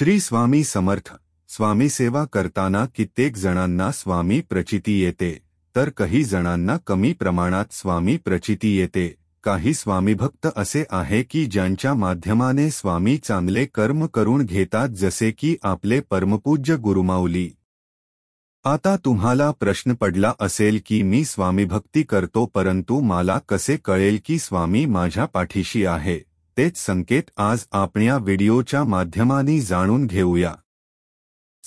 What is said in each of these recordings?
श्री स्वामी समर्थ स्वामी सेवा करताना कित्येक जणांना स्वामी प्रचिती येते तर काही जणांना कमी प्रमाणात स्वामी प्रचिती येते काही स्वामीभक्त असे आहे की ज्यांच्या माध्यमाने स्वामी चांगले कर्म करून घेतात जसे की आपले परमपूज्य गुरुमाऊली आता तुम्हाला प्रश्न पडला असेल की मी स्वामीभक्ती करतो परंतु मला कसे कळेल की स्वामी माझ्या पाठीशी आहे तेच संकेत आज आपण या व्हिडिओच्या माध्यमाने जाणून घेऊया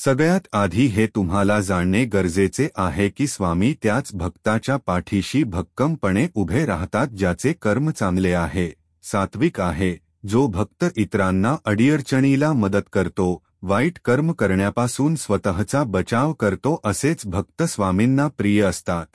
सगळ्यात आधी हे तुम्हाला जाणणे गरजेचे आहे की स्वामी त्याच भक्ताच्या पाठीशी भक्कमपणे उभे राहतात ज्याचे कर्म चांगले आहे सात्विक आहे जो भक्त इतरांना अडीअडचणीला मदत करतो वाईट कर्म करण्यापासून स्वतःचा बचाव करतो असेच भक्त स्वामींना प्रिय असतात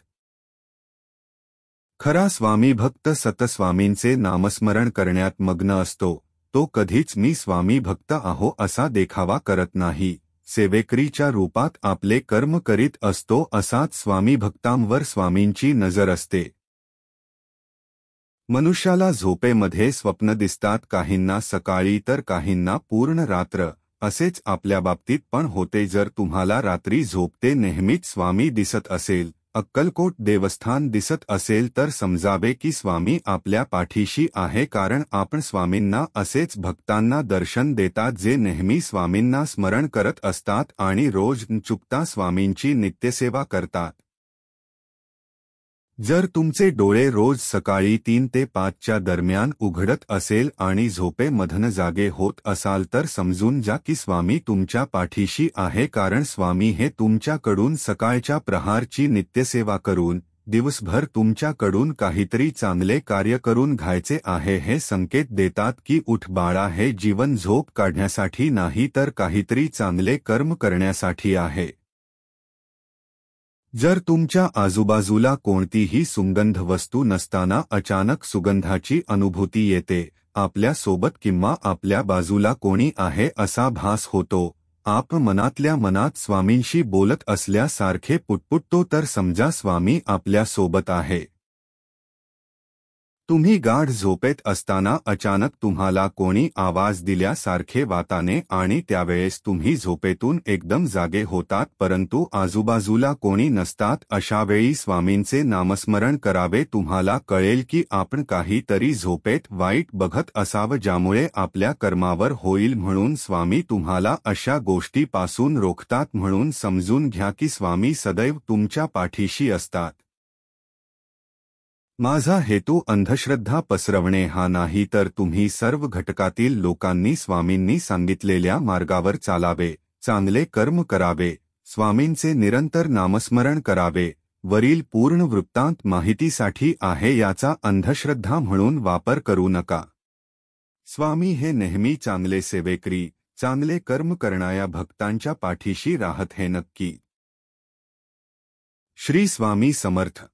खरा स्वामी भक्त सतस्वामींचे नामस्मरण करण्यात मग्न असतो तो कधीच मी स्वामी भक्त आहो असा देखावा करत नाही सेवेकरीच्या रूपात आपले कर्म करीत असतो असाच स्वामी भक्तांवर स्वामींची नजर असते मनुष्याला झोपेमध्ये स्वप्न दिसतात काहींना सकाळी तर काहींना पूर्ण रात्र असेच आपल्या बाबतीत पण होते जर तुम्हाला रात्री झोपते नेहमीच स्वामी दिसत असेल अक्कलकोट देवस्थान दिसत असेल तर समजावे की स्वामी आपल्या पाठीशी आहे कारण आपण स्वामींना असेच भक्तांना दर्शन देतात जे नेहमी स्वामींना स्मरण करत असतात आणि रोज चुकता स्वामींची नित्यसेवा करतात जर तुमचे डोळे रोज सकाळी तीन ते पाचच्या दरम्यान उघडत असेल आणि झोपे मधन जागे होत असाल तर समजून जा की स्वामी तुमच्या पाठीशी आहे कारण स्वामी हे तुमच्याकडून सकाळच्या प्रहारची नित्यसेवा करून दिवसभर तुमच्याकडून काहीतरी चांगले कार्य करून घ्यायचे आहे हे संकेत देतात की उठ बाळा हे जीवन झोप काढण्यासाठी नाही तर काहीतरी चांगले कर्म करण्यासाठी आहे जर तुमच्या आजूबाजूला कोणतीही सुगंध वस्तू नसताना अचानक सुगंधाची अनुभूती येते आपल्या सोबत किंवा आपल्या बाजूला कोणी आहे असा भास होतो आप मनातल्या मनात स्वामींशी बोलत असल्यासारखे पुटपुटतो तर समजा स्वामी आपल्यासोबत आहे तुम्ही गाढ झोपेत असताना अचानक तुम्हाला कोणी आवाज दिल्यासारखे वाताने आणि त्यावेळेस तुम्ही झोपेतून एकदम जागे होतात परंतु आजूबाजूला कोणी नसतात अशावेळी स्वामींचे नामस्मरण करावे तुम्हाला कळेल की आपण काहीतरी झोपेत वाईट बघत असावं ज्यामुळे आपल्या कर्मावर होईल म्हणून स्वामी तुम्हाला अशा गोष्टीपासून रोखतात म्हणून समजून घ्या की स्वामी सदैव तुमच्या पाठीशी असतात माझा हेतू अंधश्रद्धा पसरवणे हा नाही तर तुम्ही सर्व घटकातील लोकांनी स्वामींनी सांगितलेल्या मार्गावर चालावे चांगले कर्म करावे स्वामींचे निरंतर नामस्मरण करावे वरील पूर्ण वृत्तांत माहितीसाठी आहे याचा अंधश्रद्धा म्हणून वापर करू नका स्वामी हे नेहमी चांगले सेवेकरी चांगले कर्म करणाऱ्या भक्तांच्या पाठीशी राहत हे नक्की श्री स्वामी समर्थ